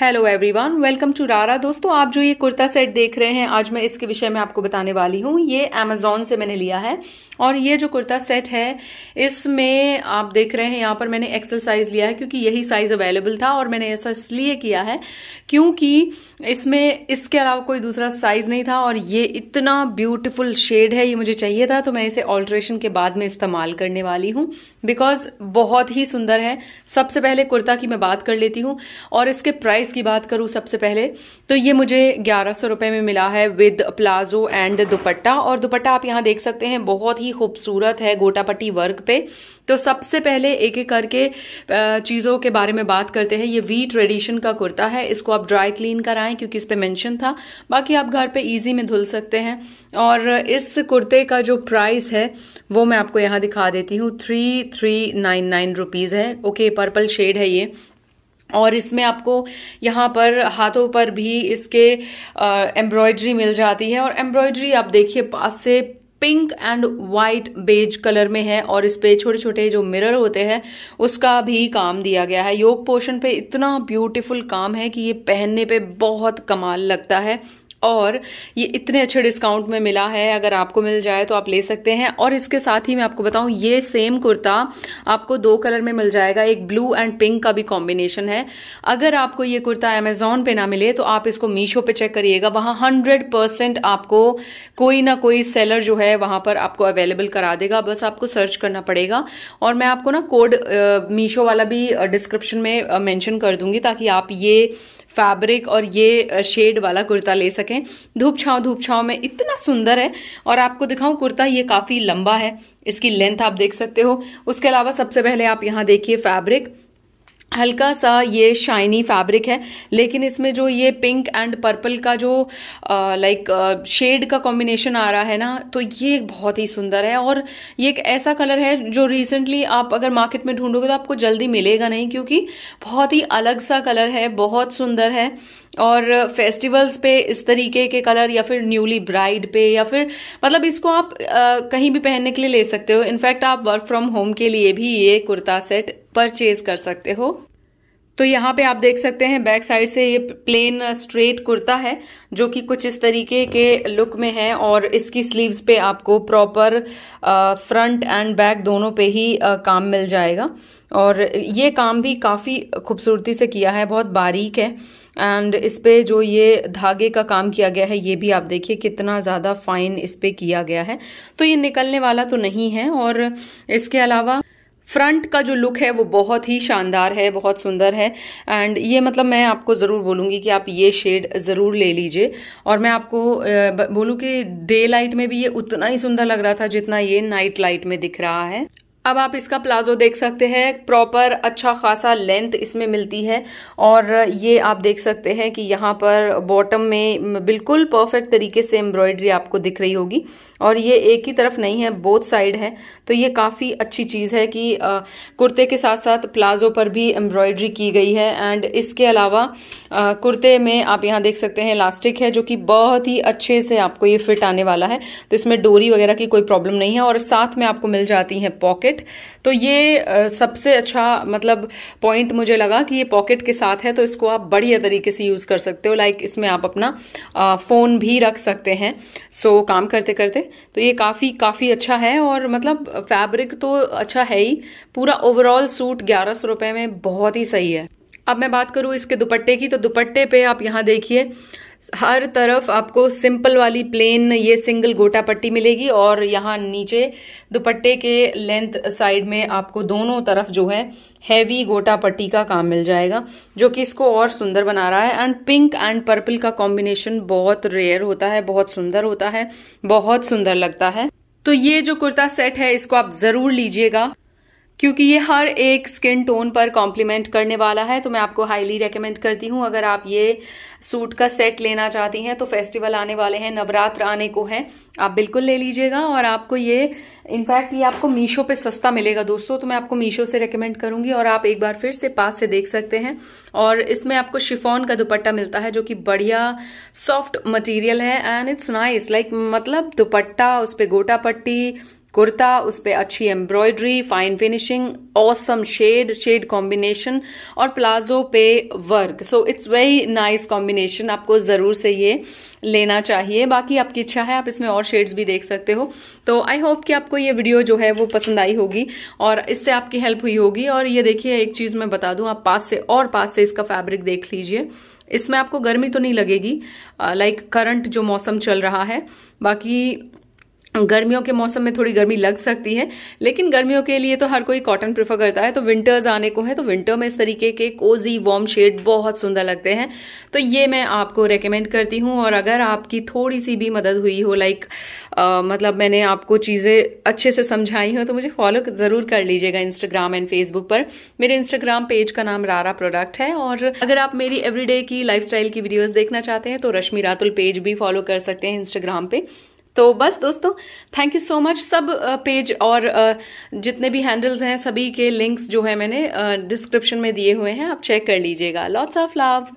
hello everyone welcome to रारा दोस्तों आप जो ये कुर्ता सेट देख रहे हैं आज मैं इसके विषय में आपको बताने वाली हूँ ये अमेजोन से मैंने लिया है और ये जो कुर्ता सेट है इसमें आप देख रहे हैं यहाँ पर मैंने एक्सल साइज लिया है क्योंकि यही साइज अवेलेबल था और मैंने ऐसा इसलिए किया है क्योंकि इसमें इसके अलावा कोई दूसरा साइज नहीं था और ये इतना ब्यूटिफुल शेड है ये मुझे चाहिए था तो मैं इसे ऑल्ट्रेशन के बाद में इस्तेमाल करने वाली हूँ बिकॉज बहुत ही सुंदर है सबसे पहले कुर्ता की मैं बात कर लेती हूँ और इसके प्राइस प्राइस की बात करूँ सबसे पहले तो ये मुझे ग्यारह सौ में मिला है विद प्लाजो एंड दुपट्टा और दुपट्टा आप यहां देख सकते हैं बहुत ही खूबसूरत है गोटापट्टी वर्क पे तो सबसे पहले एक एक करके चीज़ों के बारे में बात करते हैं ये वी ट्रेडिशन का कुर्ता है इसको आप ड्राई क्लीन कराएं क्योंकि इस पर मैंशन था बाकी आप घर पर ईजी में धुल सकते हैं और इस कुर्ते का जो प्राइस है वो मैं आपको यहाँ दिखा देती हूँ three three nine nine rupees है ओके पर्पल शेड है ये और इसमें आपको यहाँ पर हाथों पर भी इसके एम्ब्रॉयड्री मिल जाती है और एम्ब्रॉयड्री आप देखिए पास से pink and white beige colour में है और इस पे छोटे छोटे जो मिरर होते हैं उसका भी काम दिया गया है योग पोशन पे इतना ब्यूटीफुल काम है कि ये पहनने पे बहुत कमाल लगता है और ये इतने अच्छे डिस्काउंट में मिला है अगर आपको मिल जाए तो आप ले सकते हैं और इसके साथ ही मैं आपको बताऊं ये सेम कुर्ता आपको दो कलर में मिल जाएगा एक ब्लू एंड पिंक का भी कॉम्बिनेशन है अगर आपको ये कुर्ता अमेजोन पे ना मिले तो आप इसको मीशो पे चेक करिएगा वहां हंड्रेड परसेंट आपको कोई ना कोई सेलर जो है वहां पर आपको अवेलेबल करा देगा बस आपको सर्च करना पड़ेगा और मैं आपको ना कोड मीशो वाला भी डिस्क्रिप्शन में मैंशन कर दूंगी ताकि आप ये फैब्रिक और ये शेड वाला कुर्ता ले सकें हैं धूप छाँव धूप छाँव में इतना सुंदर है और आपको दिखाऊं कुर्ता ये काफ़ी लंबा है इसकी लेंथ आप देख सकते हो उसके अलावा सबसे पहले आप यहाँ देखिए फैब्रिक हल्का सा ये शाइनी फैब्रिक है लेकिन इसमें जो ये पिंक एंड पर्पल का जो लाइक शेड का कॉम्बिनेशन आ रहा है ना तो ये बहुत ही सुंदर है और ये एक ऐसा कलर है जो रिसेंटली आप अगर मार्केट में ढूंढोगे तो आपको जल्दी मिलेगा नहीं क्योंकि बहुत ही अलग सा कलर है बहुत सुंदर है और फेस्टिवल्स पे इस तरीके के कलर या फिर न्यूली ब्राइड पे या फिर मतलब इसको आप आ, कहीं भी पहनने के लिए ले सकते हो इनफैक्ट आप वर्क फ्रॉम होम के लिए भी ये कुर्ता सेट परचेज कर सकते हो तो यहाँ पे आप देख सकते हैं बैक साइड से ये प्लेन स्ट्रेट कुर्ता है जो कि कुछ इस तरीके के लुक में है और इसकी स्लीव्स पे आपको प्रॉपर फ्रंट एंड बैक दोनों पे ही आ, काम मिल जाएगा और ये काम भी काफ़ी खूबसूरती से किया है बहुत बारीक है एंड इस पे जो ये धागे का काम किया गया है ये भी आप देखिए कितना ज़्यादा फाइन इस पे किया गया है तो ये निकलने वाला तो नहीं है और इसके अलावा फ्रंट का जो लुक है वो बहुत ही शानदार है बहुत सुंदर है एंड ये मतलब मैं आपको ज़रूर बोलूँगी कि आप ये शेड ज़रूर ले लीजिए और मैं आपको बोलूँ कि डे लाइट में भी ये उतना ही सुंदर लग रहा था जितना ये नाइट लाइट में दिख रहा है अब आप इसका प्लाजो देख सकते हैं प्रॉपर अच्छा खासा लेंथ इसमें मिलती है और ये आप देख सकते हैं कि यहाँ पर बॉटम में बिल्कुल परफेक्ट तरीके से एम्ब्रॉयडरी आपको दिख रही होगी और ये एक ही तरफ नहीं है बोथ साइड है तो ये काफ़ी अच्छी चीज़ है कि आ, कुर्ते के साथ साथ प्लाजो पर भी एम्ब्रॉयडरी की गई है एंड इसके अलावा आ, कुर्ते में आप यहाँ देख सकते हैं इलास्टिक है जो कि बहुत ही अच्छे से आपको ये फिट आने वाला है तो इसमें डोरी वगैरह की कोई प्रॉब्लम नहीं है और साथ में आपको मिल जाती है पॉकेट पॉकेट तो ये सबसे अच्छा मतलब पॉइंट मुझे लगा कि ये पॉकेट के साथ है तो इसको आप बढ़िया तरीके से यूज़ कर सकते हो लाइक इसमें आप अपना फ़ोन भी रख सकते हैं सो काम करते करते तो ये काफ़ी काफ़ी अच्छा है और मतलब फैब्रिक तो अच्छा है ही पूरा ओवरऑल सूट ग्यारह सौ में बहुत ही सही है अब मैं बात करूं इसके दुपट्टे की तो दुपट्टे पे आप यहां देखिए हर तरफ आपको सिंपल वाली प्लेन ये सिंगल गोटा पट्टी मिलेगी और यहाँ नीचे दुपट्टे के लेंथ साइड में आपको दोनों तरफ जो है हैवी गोटा पट्टी का काम मिल जाएगा जो कि इसको और सुंदर बना रहा है एंड पिंक एंड पर्पल का कॉम्बिनेशन बहुत रेयर होता है बहुत सुंदर होता है बहुत सुंदर लगता है तो ये जो कुर्ता सेट है इसको आप जरूर लीजिएगा क्योंकि ये हर एक स्किन टोन पर कॉम्प्लीमेंट करने वाला है तो मैं आपको हाईली रेकमेंड करती हूं अगर आप ये सूट का सेट लेना चाहती हैं तो फेस्टिवल आने वाले हैं नवरात्र आने को है आप बिल्कुल ले लीजिएगा और आपको ये इनफैक्ट ये आपको मीशो पे सस्ता मिलेगा दोस्तों तो मैं आपको मीशो से रेकमेंड करूंगी और आप एक बार फिर से पास से देख सकते हैं और इसमें आपको शिफोन का दुपट्टा मिलता है जो कि बढ़िया सॉफ्ट मटेरियल है एंड इट्स नाइस लाइक मतलब दुपट्टा उस पर गोटा पट्टी कुर्ता उस पर अच्छी embroidery fine finishing awesome shade shade combination और प्लाजो पे work so it's very nice combination आपको ज़रूर से ये लेना चाहिए बाकी आपकी इच्छा है आप इसमें और शेड्स भी देख सकते हो तो आई होप कि आपको ये वीडियो जो है वो पसंद आई होगी और इससे आपकी हेल्प हुई होगी और ये देखिए एक चीज़ मैं बता दूं आप पास से और पास से इसका फैब्रिक देख लीजिए इसमें आपको गर्मी तो नहीं लगेगी लाइक करंट जो मौसम चल रहा है बाकी गर्मियों के मौसम में थोड़ी गर्मी लग सकती है लेकिन गर्मियों के लिए तो हर कोई कॉटन प्रेफर करता है तो विंटर्स आने को है तो विंटर में इस तरीके के कोजी वार्म शेड बहुत सुंदर लगते हैं तो ये मैं आपको रेकमेंड करती हूँ और अगर आपकी थोड़ी सी भी मदद हुई हो लाइक मतलब मैंने आपको चीज़ें अच्छे से समझाई हो तो मुझे फॉलो ज़रूर कर लीजिएगा इंस्टाग्राम एंड फेसबुक पर मेरे इंस्टाग्राम पेज का नाम रारा प्रोडक्ट है और अगर आप मेरी एवरीडे की लाइफ की वीडियोज़ देखना चाहते हैं तो रश्मि रातुल पेज भी फॉलो कर सकते हैं इंस्टाग्राम पर तो बस दोस्तों थैंक यू सो मच सब पेज और जितने भी हैंडल्स हैं सभी के लिंक्स जो है मैंने डिस्क्रिप्शन में दिए हुए हैं आप चेक कर लीजिएगा लॉट्स ऑफ लव